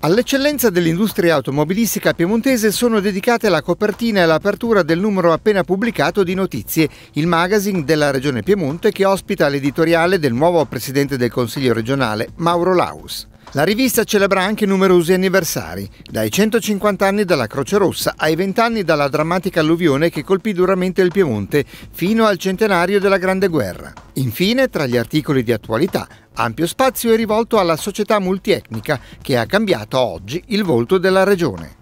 All'eccellenza dell'industria automobilistica piemontese sono dedicate la copertina e l'apertura del numero appena pubblicato di Notizie, il magazine della Regione Piemonte che ospita l'editoriale del nuovo presidente del Consiglio regionale, Mauro Laus. La rivista celebra anche numerosi anniversari, dai 150 anni dalla Croce Rossa ai 20 anni dalla drammatica alluvione che colpì duramente il Piemonte, fino al centenario della Grande Guerra. Infine, tra gli articoli di attualità, ampio spazio è rivolto alla società multietnica che ha cambiato oggi il volto della regione.